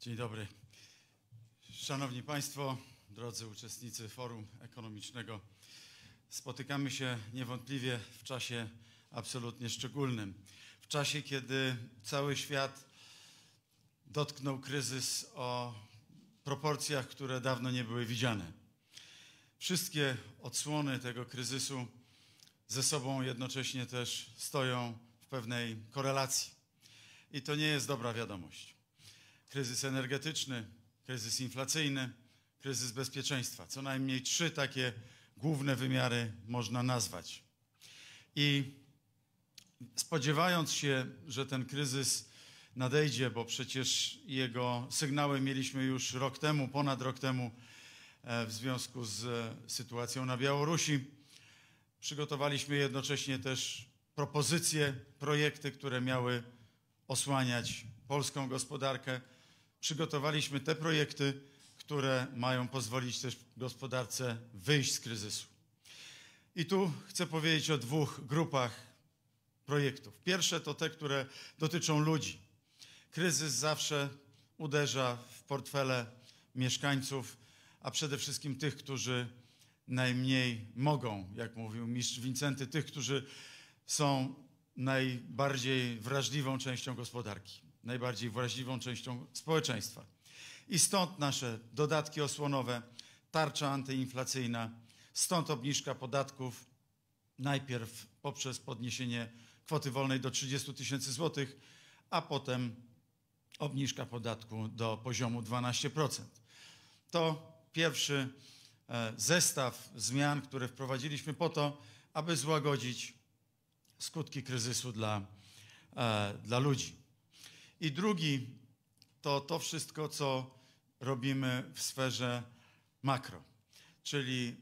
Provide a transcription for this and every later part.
Dzień dobry. Szanowni Państwo, drodzy uczestnicy forum ekonomicznego, spotykamy się niewątpliwie w czasie absolutnie szczególnym. W czasie, kiedy cały świat dotknął kryzys o proporcjach, które dawno nie były widziane. Wszystkie odsłony tego kryzysu ze sobą jednocześnie też stoją w pewnej korelacji. I to nie jest dobra wiadomość kryzys energetyczny, kryzys inflacyjny, kryzys bezpieczeństwa. Co najmniej trzy takie główne wymiary można nazwać. I spodziewając się, że ten kryzys nadejdzie, bo przecież jego sygnały mieliśmy już rok temu, ponad rok temu, e, w związku z e, sytuacją na Białorusi, przygotowaliśmy jednocześnie też propozycje, projekty, które miały osłaniać polską gospodarkę przygotowaliśmy te projekty, które mają pozwolić też gospodarce wyjść z kryzysu. I tu chcę powiedzieć o dwóch grupach projektów. Pierwsze to te, które dotyczą ludzi. Kryzys zawsze uderza w portfele mieszkańców, a przede wszystkim tych, którzy najmniej mogą, jak mówił mistrz Wincenty, tych, którzy są najbardziej wrażliwą częścią gospodarki najbardziej wrażliwą częścią społeczeństwa. I stąd nasze dodatki osłonowe, tarcza antyinflacyjna, stąd obniżka podatków, najpierw poprzez podniesienie kwoty wolnej do 30 tysięcy złotych, a potem obniżka podatku do poziomu 12%. To pierwszy e, zestaw zmian, które wprowadziliśmy po to, aby złagodzić skutki kryzysu dla, e, dla ludzi. I drugi to to wszystko, co robimy w sferze makro, czyli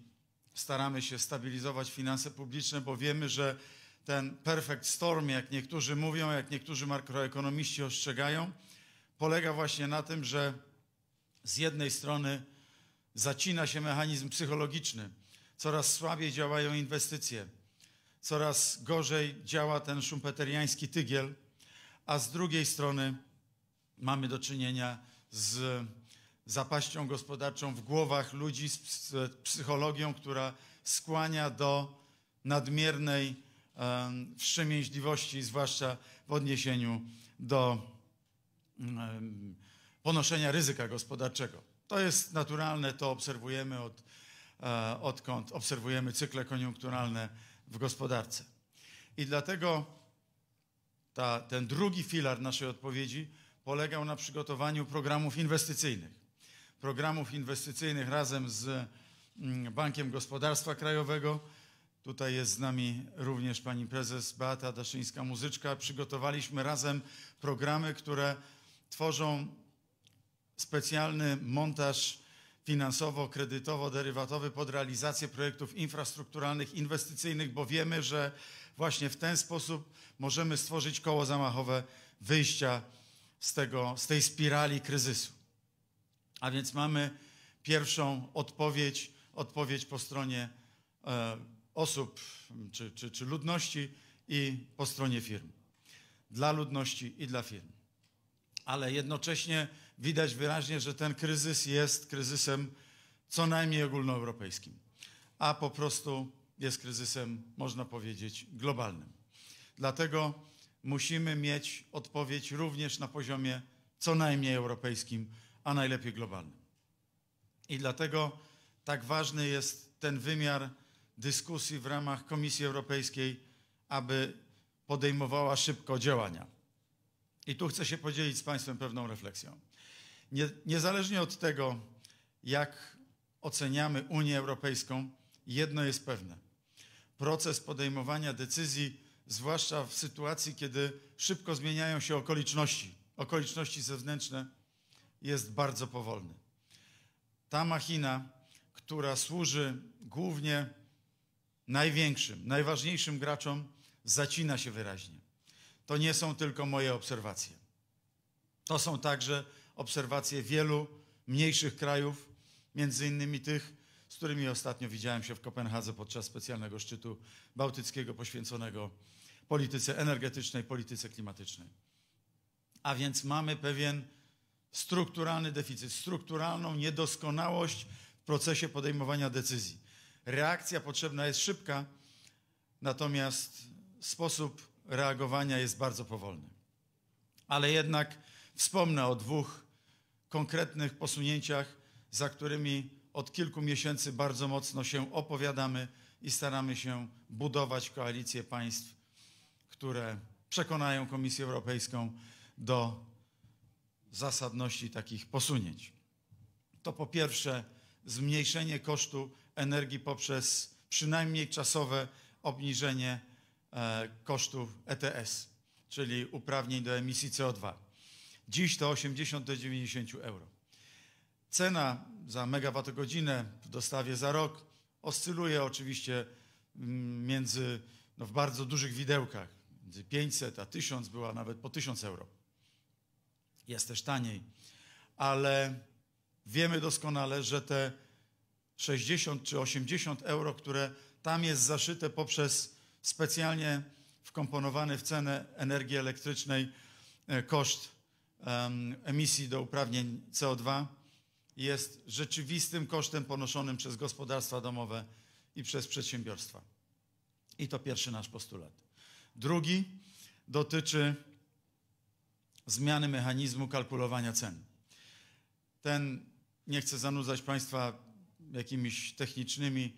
staramy się stabilizować finanse publiczne, bo wiemy, że ten perfect storm, jak niektórzy mówią, jak niektórzy makroekonomiści ostrzegają, polega właśnie na tym, że z jednej strony zacina się mechanizm psychologiczny, coraz słabiej działają inwestycje, coraz gorzej działa ten szumpeteriański tygiel – a z drugiej strony mamy do czynienia z zapaścią gospodarczą w głowach ludzi, z psychologią, która skłania do nadmiernej wstrzemięźliwości, zwłaszcza w odniesieniu do ponoszenia ryzyka gospodarczego. To jest naturalne, to obserwujemy od, e, odkąd obserwujemy cykle koniunkturalne w gospodarce. I dlatego ta, ten drugi filar naszej odpowiedzi polegał na przygotowaniu programów inwestycyjnych. Programów inwestycyjnych razem z mm, Bankiem Gospodarstwa Krajowego. Tutaj jest z nami również pani prezes Beata Daszyńska-Muzyczka. Przygotowaliśmy razem programy, które tworzą specjalny montaż finansowo-kredytowo-derywatowy pod realizację projektów infrastrukturalnych, inwestycyjnych, bo wiemy, że właśnie w ten sposób możemy stworzyć koło zamachowe wyjścia z, tego, z tej spirali kryzysu. A więc mamy pierwszą odpowiedź, odpowiedź po stronie e, osób czy, czy, czy ludności i po stronie firm. Dla ludności i dla firm. Ale jednocześnie widać wyraźnie, że ten kryzys jest kryzysem co najmniej ogólnoeuropejskim, a po prostu jest kryzysem, można powiedzieć, globalnym. Dlatego musimy mieć odpowiedź również na poziomie co najmniej europejskim, a najlepiej globalnym. I dlatego tak ważny jest ten wymiar dyskusji w ramach Komisji Europejskiej, aby podejmowała szybko działania. I tu chcę się podzielić z Państwem pewną refleksją. Nie, niezależnie od tego, jak oceniamy Unię Europejską, jedno jest pewne. Proces podejmowania decyzji, zwłaszcza w sytuacji, kiedy szybko zmieniają się okoliczności, okoliczności zewnętrzne, jest bardzo powolny. Ta machina, która służy głównie największym, najważniejszym graczom, zacina się wyraźnie to nie są tylko moje obserwacje. To są także obserwacje wielu mniejszych krajów, między innymi tych, z którymi ostatnio widziałem się w Kopenhadze podczas specjalnego szczytu bałtyckiego poświęconego polityce energetycznej, polityce klimatycznej. A więc mamy pewien strukturalny deficyt, strukturalną niedoskonałość w procesie podejmowania decyzji. Reakcja potrzebna jest szybka, natomiast sposób reagowania jest bardzo powolny. Ale jednak wspomnę o dwóch konkretnych posunięciach, za którymi od kilku miesięcy bardzo mocno się opowiadamy i staramy się budować koalicję państw, które przekonają Komisję Europejską do zasadności takich posunięć. To po pierwsze zmniejszenie kosztu energii poprzez przynajmniej czasowe obniżenie E, kosztów ETS, czyli uprawnień do emisji CO2. Dziś to 80 do 90 euro. Cena za megawattogodzinę w dostawie za rok oscyluje oczywiście mm, między, no w bardzo dużych widełkach, między 500 a 1000, była nawet po 1000 euro. Jest też taniej, ale wiemy doskonale, że te 60 czy 80 euro, które tam jest zaszyte poprzez specjalnie wkomponowany w cenę energii elektrycznej e, koszt emisji do uprawnień CO2 jest rzeczywistym kosztem ponoszonym przez gospodarstwa domowe i przez przedsiębiorstwa. I to pierwszy nasz postulat. Drugi dotyczy zmiany mechanizmu kalkulowania cen. Ten, nie chcę zanudzać Państwa jakimiś technicznymi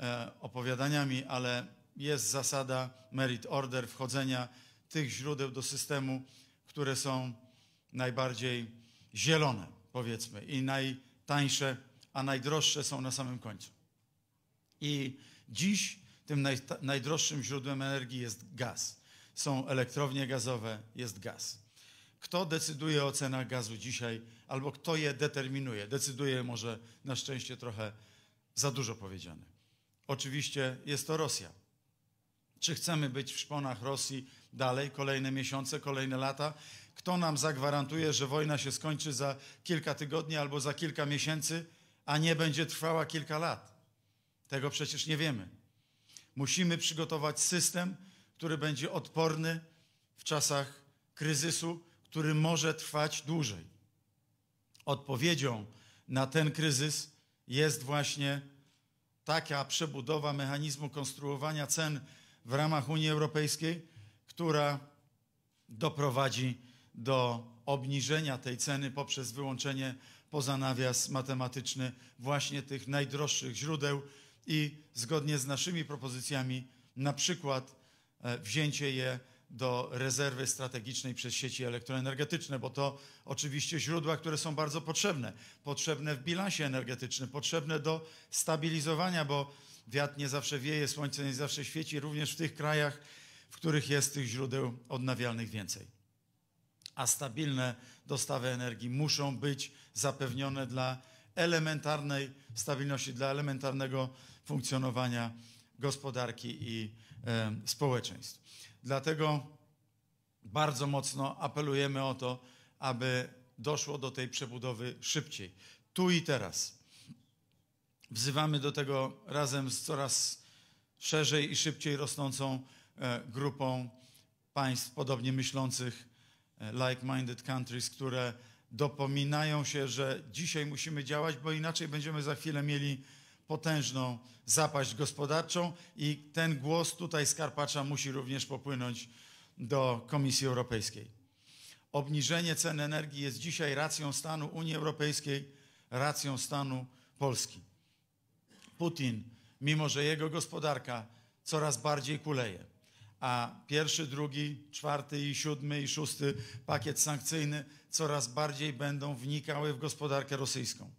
e, opowiadaniami, ale jest zasada merit order, wchodzenia tych źródeł do systemu, które są najbardziej zielone, powiedzmy, i najtańsze, a najdroższe są na samym końcu. I dziś tym naj, najdroższym źródłem energii jest gaz. Są elektrownie gazowe, jest gaz. Kto decyduje o cenach gazu dzisiaj, albo kto je determinuje? Decyduje może na szczęście trochę za dużo powiedziane. Oczywiście jest to Rosja. Czy chcemy być w szponach Rosji dalej, kolejne miesiące, kolejne lata? Kto nam zagwarantuje, że wojna się skończy za kilka tygodni albo za kilka miesięcy, a nie będzie trwała kilka lat? Tego przecież nie wiemy. Musimy przygotować system, który będzie odporny w czasach kryzysu, który może trwać dłużej. Odpowiedzią na ten kryzys jest właśnie taka przebudowa mechanizmu konstruowania cen w ramach Unii Europejskiej, która doprowadzi do obniżenia tej ceny poprzez wyłączenie poza nawias matematyczny właśnie tych najdroższych źródeł i zgodnie z naszymi propozycjami, na przykład e, wzięcie je do rezerwy strategicznej przez sieci elektroenergetyczne, bo to oczywiście źródła, które są bardzo potrzebne. Potrzebne w bilansie energetycznym, potrzebne do stabilizowania, bo wiatr nie zawsze wieje, słońce nie zawsze świeci, również w tych krajach, w których jest tych źródeł odnawialnych więcej. A stabilne dostawy energii muszą być zapewnione dla elementarnej stabilności, dla elementarnego funkcjonowania gospodarki i e, społeczeństw. Dlatego bardzo mocno apelujemy o to, aby doszło do tej przebudowy szybciej, tu i teraz. Wzywamy do tego razem z coraz szerzej i szybciej rosnącą e, grupą państw podobnie myślących, e, like-minded countries, które dopominają się, że dzisiaj musimy działać, bo inaczej będziemy za chwilę mieli potężną zapaść gospodarczą i ten głos tutaj z Karpacza musi również popłynąć do Komisji Europejskiej. Obniżenie cen energii jest dzisiaj racją stanu Unii Europejskiej, racją stanu Polski. Putin, mimo że jego gospodarka coraz bardziej kuleje. A pierwszy, drugi, czwarty i siódmy i szósty pakiet sankcyjny coraz bardziej będą wnikały w gospodarkę rosyjską.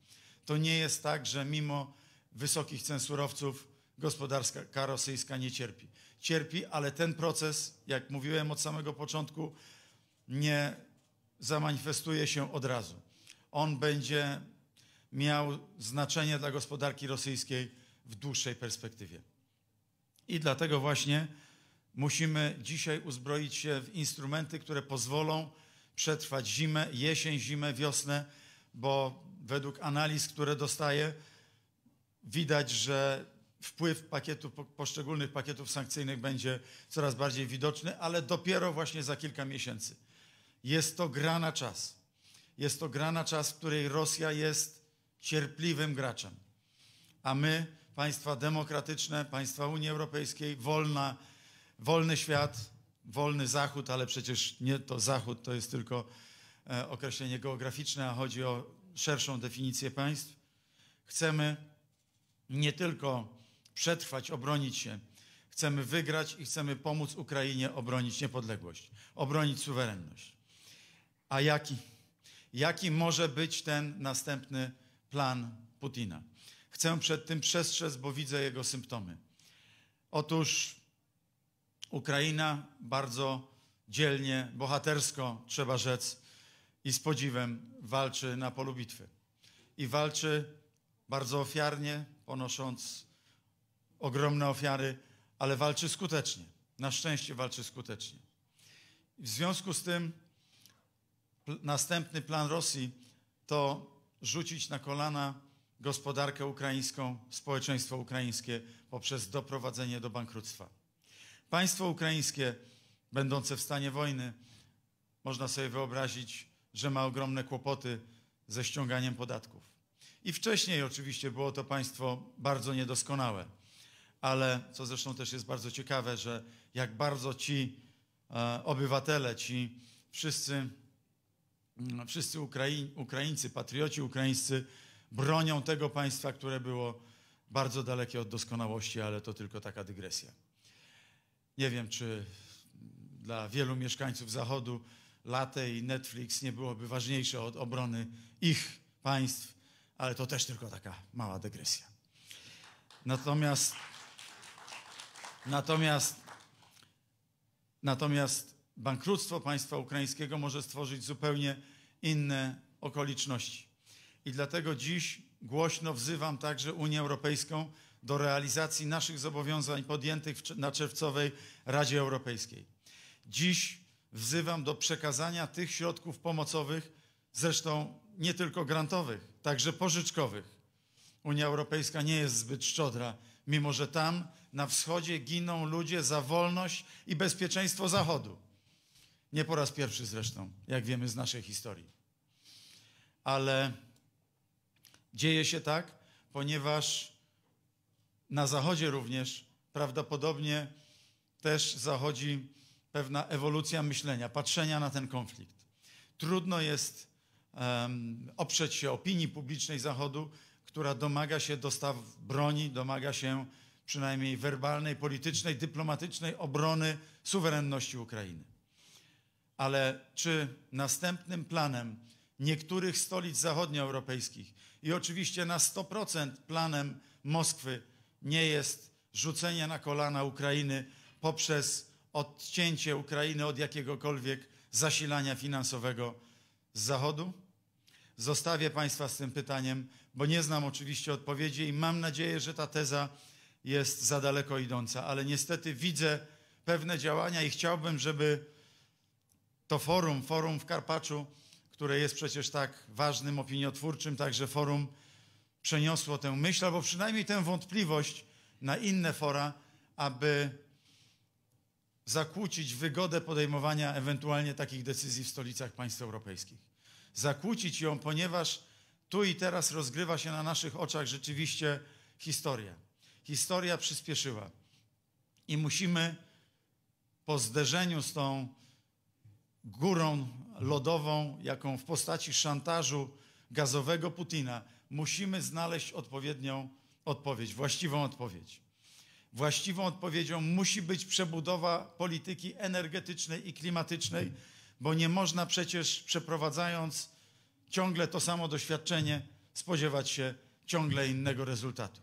To nie jest tak, że mimo wysokich cen surowców gospodarka rosyjska nie cierpi. Cierpi, ale ten proces, jak mówiłem od samego początku, nie zamanifestuje się od razu. On będzie miał znaczenie dla gospodarki rosyjskiej w dłuższej perspektywie. I dlatego właśnie musimy dzisiaj uzbroić się w instrumenty, które pozwolą przetrwać zimę, jesień, zimę, wiosnę, bo według analiz, które dostaję, widać, że wpływ pakietu, poszczególnych pakietów sankcyjnych będzie coraz bardziej widoczny, ale dopiero właśnie za kilka miesięcy. Jest to gra na czas. Jest to gra na czas, w której Rosja jest cierpliwym graczem. A my, państwa demokratyczne, państwa Unii Europejskiej, wolna, wolny świat, wolny Zachód, ale przecież nie to Zachód, to jest tylko e, określenie geograficzne, a chodzi o szerszą definicję państw. Chcemy nie tylko przetrwać, obronić się, chcemy wygrać i chcemy pomóc Ukrainie obronić niepodległość, obronić suwerenność. A jaki? Jaki może być ten następny plan Putina. Chcę przed tym przestrzec, bo widzę jego symptomy. Otóż Ukraina bardzo dzielnie, bohatersko, trzeba rzec, i z podziwem walczy na polu bitwy. I walczy bardzo ofiarnie, ponosząc ogromne ofiary, ale walczy skutecznie. Na szczęście walczy skutecznie. W związku z tym następny plan Rosji to rzucić na kolana gospodarkę ukraińską, społeczeństwo ukraińskie poprzez doprowadzenie do bankructwa. Państwo ukraińskie, będące w stanie wojny, można sobie wyobrazić, że ma ogromne kłopoty ze ściąganiem podatków. I wcześniej oczywiście było to państwo bardzo niedoskonałe, ale co zresztą też jest bardzo ciekawe, że jak bardzo ci e, obywatele, ci wszyscy Mm, wszyscy Ukraińcy, patrioci ukraińscy bronią tego państwa, które było bardzo dalekie od doskonałości, ale to tylko taka dygresja. Nie wiem, czy dla wielu mieszkańców Zachodu Late i Netflix nie byłoby ważniejsze od obrony ich państw, ale to też tylko taka mała dygresja. Natomiast, natomiast, natomiast bankructwo państwa ukraińskiego może stworzyć zupełnie inne okoliczności. I dlatego dziś głośno wzywam także Unię Europejską do realizacji naszych zobowiązań podjętych na czerwcowej Radzie Europejskiej. Dziś wzywam do przekazania tych środków pomocowych, zresztą nie tylko grantowych, także pożyczkowych. Unia Europejska nie jest zbyt szczodra, mimo że tam na wschodzie giną ludzie za wolność i bezpieczeństwo Zachodu. Nie po raz pierwszy zresztą, jak wiemy z naszej historii. Ale dzieje się tak, ponieważ na Zachodzie również prawdopodobnie też zachodzi pewna ewolucja myślenia, patrzenia na ten konflikt. Trudno jest um, oprzeć się opinii publicznej Zachodu, która domaga się dostaw broni, domaga się przynajmniej werbalnej, politycznej, dyplomatycznej obrony suwerenności Ukrainy ale czy następnym planem niektórych stolic zachodnioeuropejskich i oczywiście na 100% planem Moskwy nie jest rzucenie na kolana Ukrainy poprzez odcięcie Ukrainy od jakiegokolwiek zasilania finansowego z Zachodu? Zostawię Państwa z tym pytaniem, bo nie znam oczywiście odpowiedzi i mam nadzieję, że ta teza jest za daleko idąca, ale niestety widzę pewne działania i chciałbym, żeby to forum, forum w Karpaczu, które jest przecież tak ważnym opiniotwórczym, także forum przeniosło tę myśl, albo przynajmniej tę wątpliwość na inne fora, aby zakłócić wygodę podejmowania ewentualnie takich decyzji w stolicach państw europejskich. Zakłócić ją, ponieważ tu i teraz rozgrywa się na naszych oczach rzeczywiście historia. Historia przyspieszyła i musimy po zderzeniu z tą górą lodową, jaką w postaci szantażu gazowego Putina, musimy znaleźć odpowiednią odpowiedź, właściwą odpowiedź. Właściwą odpowiedzią musi być przebudowa polityki energetycznej i klimatycznej, bo nie można przecież przeprowadzając ciągle to samo doświadczenie spodziewać się ciągle innego rezultatu.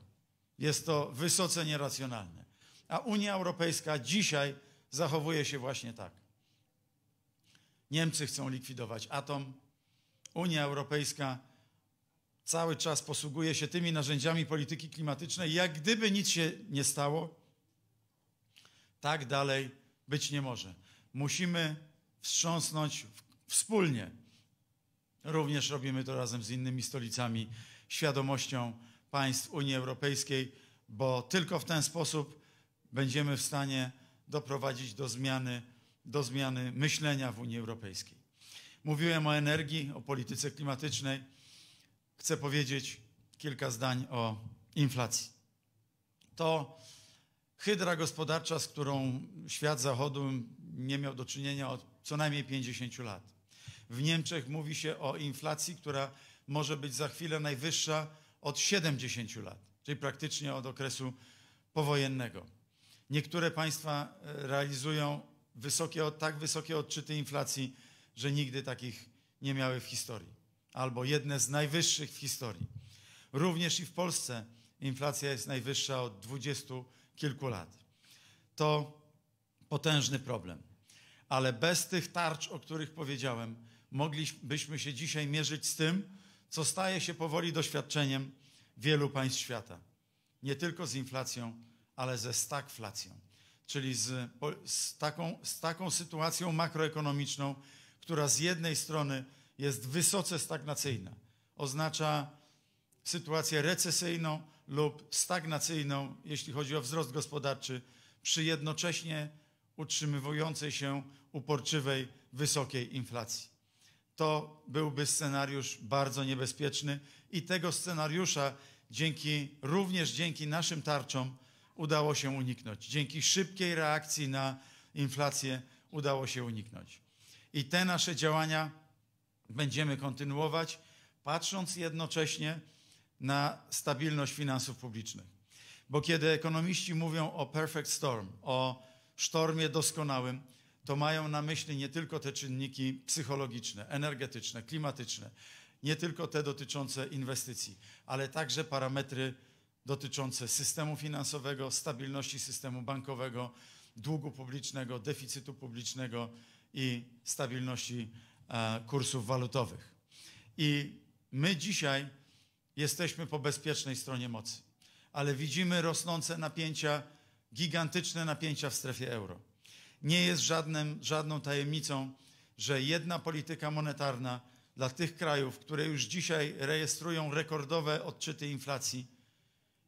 Jest to wysoce nieracjonalne. A Unia Europejska dzisiaj zachowuje się właśnie tak. Niemcy chcą likwidować atom. Unia Europejska cały czas posługuje się tymi narzędziami polityki klimatycznej, jak gdyby nic się nie stało. Tak dalej być nie może. Musimy wstrząsnąć wspólnie. Również robimy to razem z innymi stolicami, świadomością państw Unii Europejskiej, bo tylko w ten sposób będziemy w stanie doprowadzić do zmiany do zmiany myślenia w Unii Europejskiej. Mówiłem o energii, o polityce klimatycznej. Chcę powiedzieć kilka zdań o inflacji. To hydra gospodarcza, z którą świat zachodu nie miał do czynienia od co najmniej 50 lat. W Niemczech mówi się o inflacji, która może być za chwilę najwyższa od 70 lat, czyli praktycznie od okresu powojennego. Niektóre państwa e, realizują wysokie, tak wysokie odczyty inflacji, że nigdy takich nie miały w historii, albo jedne z najwyższych w historii. Również i w Polsce inflacja jest najwyższa od dwudziestu kilku lat. To potężny problem. Ale bez tych tarcz, o których powiedziałem, moglibyśmy się dzisiaj mierzyć z tym, co staje się powoli doświadczeniem wielu państw świata. Nie tylko z inflacją, ale ze stagflacją czyli z, z, taką, z taką sytuacją makroekonomiczną, która z jednej strony jest wysoce stagnacyjna, oznacza sytuację recesyjną lub stagnacyjną, jeśli chodzi o wzrost gospodarczy, przy jednocześnie utrzymywującej się uporczywej, wysokiej inflacji. To byłby scenariusz bardzo niebezpieczny i tego scenariusza dzięki, również dzięki naszym tarczom udało się uniknąć. Dzięki szybkiej reakcji na inflację udało się uniknąć. I te nasze działania będziemy kontynuować, patrząc jednocześnie na stabilność finansów publicznych. Bo kiedy ekonomiści mówią o perfect storm, o sztormie doskonałym, to mają na myśli nie tylko te czynniki psychologiczne, energetyczne, klimatyczne, nie tylko te dotyczące inwestycji, ale także parametry dotyczące systemu finansowego, stabilności systemu bankowego, długu publicznego, deficytu publicznego i stabilności e, kursów walutowych. I my dzisiaj jesteśmy po bezpiecznej stronie mocy, ale widzimy rosnące napięcia, gigantyczne napięcia w strefie euro. Nie jest żadnym, żadną tajemnicą, że jedna polityka monetarna dla tych krajów, które już dzisiaj rejestrują rekordowe odczyty inflacji,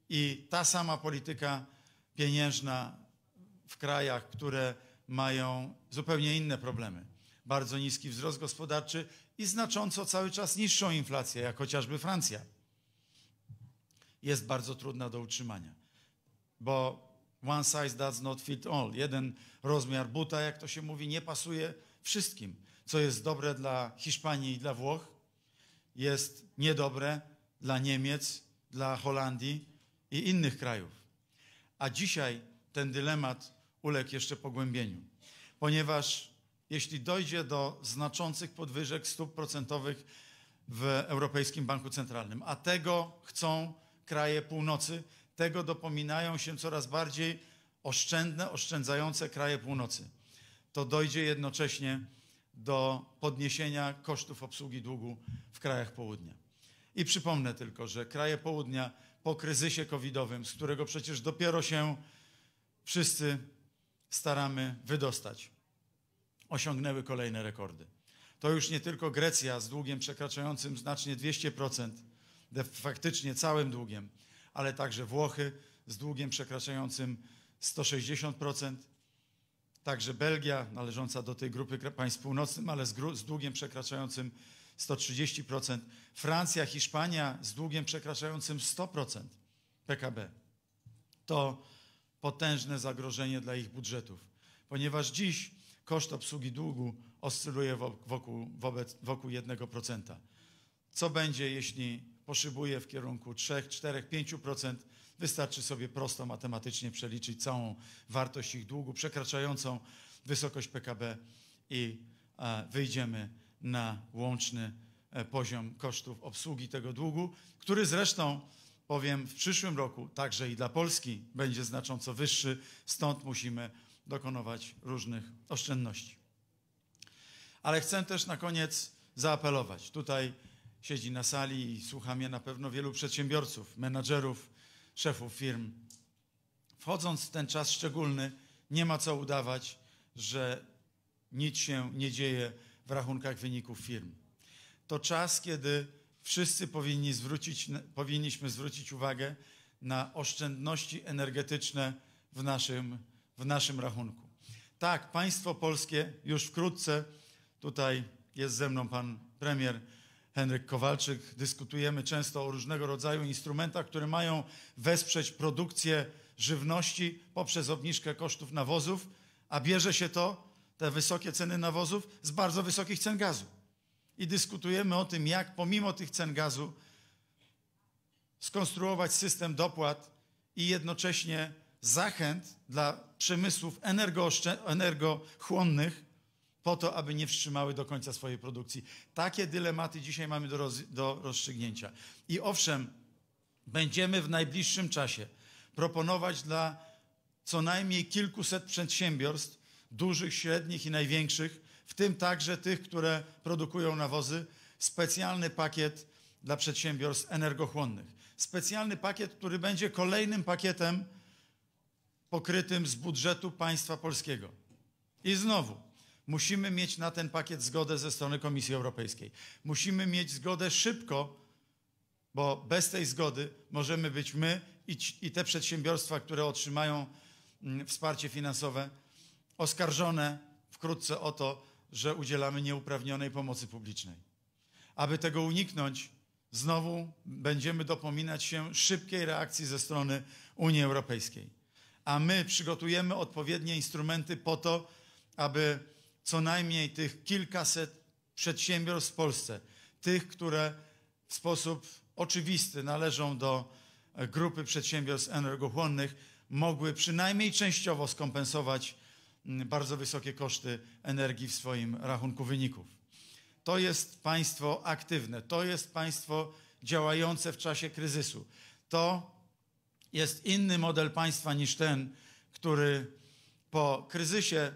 i ta sama polityka pieniężna w krajach, które mają zupełnie inne problemy. Bardzo niski wzrost gospodarczy i znacząco cały czas niższą inflację, jak chociażby Francja. Jest bardzo trudna do utrzymania, bo one size does not fit all. Jeden rozmiar buta, jak to się mówi, nie pasuje wszystkim. Co jest dobre dla Hiszpanii i dla Włoch, jest niedobre dla Niemiec, dla Holandii, i innych krajów. A dzisiaj ten dylemat uległ jeszcze pogłębieniu, ponieważ jeśli dojdzie do znaczących podwyżek stóp procentowych w Europejskim Banku Centralnym, a tego chcą kraje północy, tego dopominają się coraz bardziej oszczędne, oszczędzające kraje północy, to dojdzie jednocześnie do podniesienia kosztów obsługi długu w krajach południa. I przypomnę tylko, że kraje południa po kryzysie covidowym, z którego przecież dopiero się wszyscy staramy wydostać, osiągnęły kolejne rekordy. To już nie tylko Grecja z długiem przekraczającym znacznie 200%, faktycznie całym długiem, ale także Włochy z długiem przekraczającym 160%, także Belgia należąca do tej grupy państw północnych, ale z, długiem przekraczającym 130%, Francja, Hiszpania z długiem przekraczającym 100% PKB. To potężne zagrożenie dla ich budżetów, ponieważ dziś koszt obsługi długu oscyluje wokół, wobec, wokół 1%. Co będzie, jeśli poszybuje w kierunku 3, 4, 5%? Wystarczy sobie prosto matematycznie przeliczyć całą wartość ich długu przekraczającą wysokość PKB i e, wyjdziemy na łączny e, poziom kosztów obsługi tego długu, który zresztą, powiem, w przyszłym roku także i dla Polski będzie znacząco wyższy, stąd musimy dokonywać różnych oszczędności. Ale chcę też na koniec zaapelować. Tutaj siedzi na sali i słucha mnie na pewno wielu przedsiębiorców, menadżerów, szefów firm. Wchodząc w ten czas szczególny, nie ma co udawać, że nic się nie dzieje w rachunkach wyników firm. To czas, kiedy wszyscy powinni zwrócić, powinniśmy zwrócić uwagę na oszczędności energetyczne w naszym, w naszym rachunku. Tak, państwo polskie już wkrótce, tutaj jest ze mną pan premier Henryk Kowalczyk, dyskutujemy często o różnego rodzaju instrumentach, które mają wesprzeć produkcję żywności poprzez obniżkę kosztów nawozów, a bierze się to te wysokie ceny nawozów z bardzo wysokich cen gazu. I dyskutujemy o tym, jak pomimo tych cen gazu skonstruować system dopłat i jednocześnie zachęt dla przemysłów energochłonnych po to, aby nie wstrzymały do końca swojej produkcji. Takie dylematy dzisiaj mamy do, roz, do rozstrzygnięcia. I owszem, będziemy w najbliższym czasie proponować dla co najmniej kilkuset przedsiębiorstw dużych, średnich i największych, w tym także tych, które produkują nawozy, specjalny pakiet dla przedsiębiorstw energochłonnych. Specjalny pakiet, który będzie kolejnym pakietem pokrytym z budżetu państwa polskiego. I znowu, musimy mieć na ten pakiet zgodę ze strony Komisji Europejskiej. Musimy mieć zgodę szybko, bo bez tej zgody możemy być my i, i te przedsiębiorstwa, które otrzymają mm, wsparcie finansowe, oskarżone wkrótce o to, że udzielamy nieuprawnionej pomocy publicznej. Aby tego uniknąć, znowu będziemy dopominać się szybkiej reakcji ze strony Unii Europejskiej. A my przygotujemy odpowiednie instrumenty po to, aby co najmniej tych kilkaset przedsiębiorstw w Polsce, tych, które w sposób oczywisty należą do e, grupy przedsiębiorstw energochłonnych, mogły przynajmniej częściowo skompensować Mm, bardzo wysokie koszty energii w swoim rachunku wyników. To jest państwo aktywne, to jest państwo działające w czasie kryzysu. To jest inny model państwa niż ten, który po kryzysie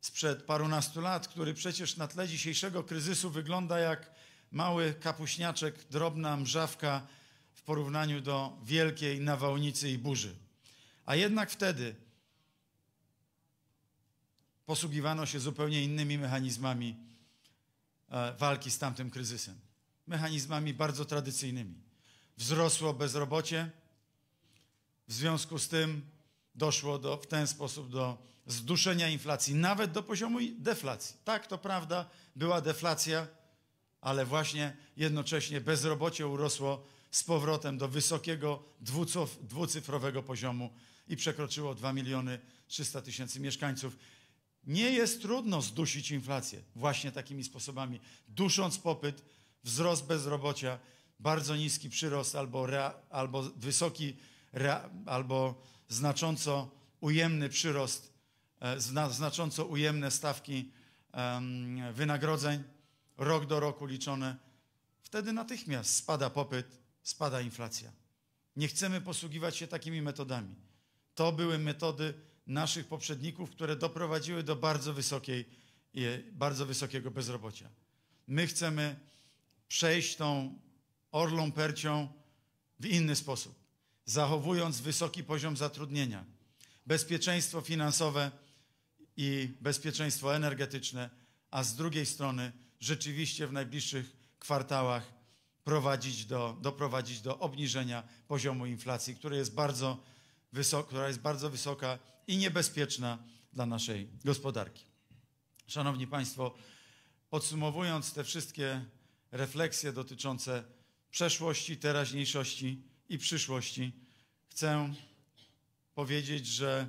sprzed parunastu lat, który przecież na tle dzisiejszego kryzysu wygląda jak mały kapuśniaczek, drobna mrzawka w porównaniu do wielkiej nawałnicy i burzy. A jednak wtedy posługiwano się zupełnie innymi mechanizmami e, walki z tamtym kryzysem. Mechanizmami bardzo tradycyjnymi. Wzrosło bezrobocie, w związku z tym doszło do, w ten sposób do zduszenia inflacji, nawet do poziomu deflacji. Tak, to prawda, była deflacja, ale właśnie jednocześnie bezrobocie urosło z powrotem do wysokiego dwucyfrowego poziomu i przekroczyło 2 miliony 300 tysięcy mieszkańców. Nie jest trudno zdusić inflację właśnie takimi sposobami, dusząc popyt, wzrost bezrobocia, bardzo niski przyrost albo, rea, albo wysoki, rea, albo znacząco ujemny przyrost, e, zna, znacząco ujemne stawki wynagrodzeń, rok do roku liczone. Wtedy natychmiast spada popyt, spada inflacja. Nie chcemy posługiwać się takimi metodami. To były metody naszych poprzedników, które doprowadziły do bardzo, wysokiej, bardzo wysokiego bezrobocia. My chcemy przejść tą orlą percią w inny sposób, zachowując wysoki poziom zatrudnienia, bezpieczeństwo finansowe i bezpieczeństwo energetyczne, a z drugiej strony rzeczywiście w najbliższych kwartałach prowadzić do, doprowadzić do obniżenia poziomu inflacji, który jest bardzo która jest bardzo wysoka i niebezpieczna dla naszej gospodarki. Szanowni Państwo, podsumowując te wszystkie refleksje dotyczące przeszłości, teraźniejszości i przyszłości, chcę powiedzieć, że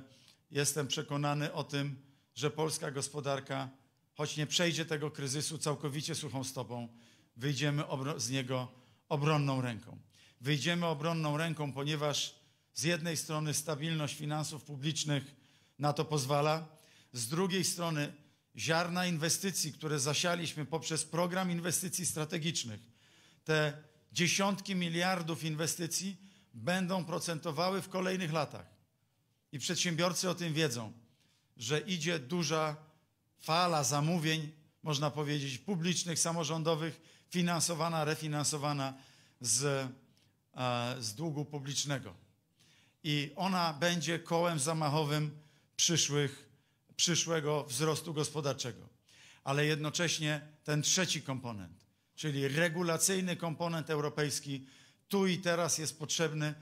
jestem przekonany o tym, że polska gospodarka, choć nie przejdzie tego kryzysu całkowicie suchą stopą, wyjdziemy z niego obronną ręką. Wyjdziemy obronną ręką, ponieważ z jednej strony stabilność finansów publicznych na to pozwala, z drugiej strony ziarna inwestycji, które zasialiśmy poprzez program inwestycji strategicznych. Te dziesiątki miliardów inwestycji będą procentowały w kolejnych latach. I przedsiębiorcy o tym wiedzą, że idzie duża fala zamówień, można powiedzieć, publicznych, samorządowych, finansowana, refinansowana z, e, z długu publicznego i ona będzie kołem zamachowym przyszłych, przyszłego wzrostu gospodarczego. Ale jednocześnie ten trzeci komponent, czyli regulacyjny komponent europejski, tu i teraz jest potrzebny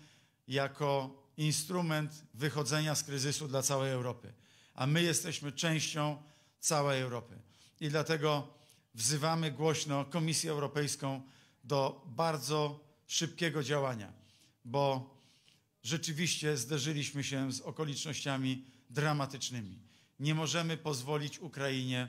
jako instrument wychodzenia z kryzysu dla całej Europy. A my jesteśmy częścią całej Europy. I dlatego wzywamy głośno Komisję Europejską do bardzo szybkiego działania, bo rzeczywiście zderzyliśmy się z okolicznościami dramatycznymi. Nie możemy pozwolić Ukrainie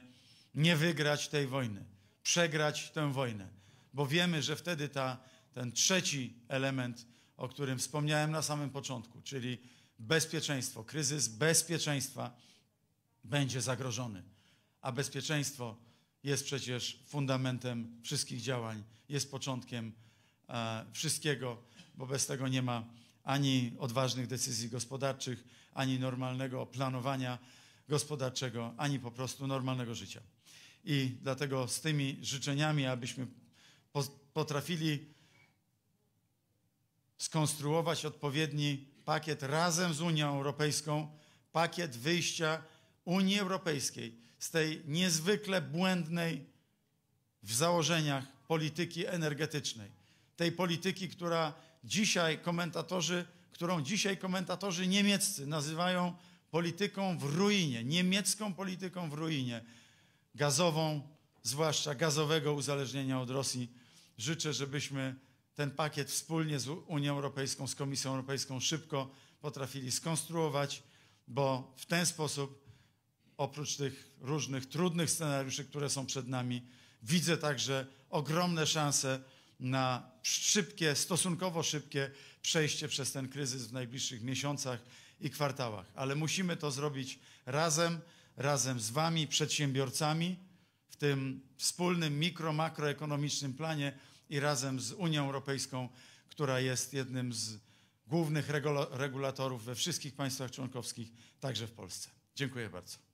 nie wygrać tej wojny, przegrać tę wojnę, bo wiemy, że wtedy ta, ten trzeci element, o którym wspomniałem na samym początku, czyli bezpieczeństwo, kryzys bezpieczeństwa będzie zagrożony. A bezpieczeństwo jest przecież fundamentem wszystkich działań, jest początkiem e, wszystkiego, bo bez tego nie ma ani odważnych decyzji gospodarczych, ani normalnego planowania gospodarczego, ani po prostu normalnego życia. I dlatego z tymi życzeniami, abyśmy potrafili skonstruować odpowiedni pakiet razem z Unią Europejską, pakiet wyjścia Unii Europejskiej z tej niezwykle błędnej w założeniach polityki energetycznej, tej polityki, która dzisiaj komentatorzy, którą dzisiaj komentatorzy niemieccy nazywają polityką w ruinie, niemiecką polityką w ruinie, gazową, zwłaszcza gazowego uzależnienia od Rosji. Życzę, żebyśmy ten pakiet wspólnie z Unią Europejską, z Komisją Europejską szybko potrafili skonstruować, bo w ten sposób, oprócz tych różnych trudnych scenariuszy, które są przed nami, widzę także ogromne szanse, na szybkie, stosunkowo szybkie przejście przez ten kryzys w najbliższych miesiącach i kwartałach. Ale musimy to zrobić razem, razem z Wami, przedsiębiorcami, w tym wspólnym mikro, makroekonomicznym planie i razem z Unią Europejską, która jest jednym z głównych regulatorów we wszystkich państwach członkowskich, także w Polsce. Dziękuję bardzo.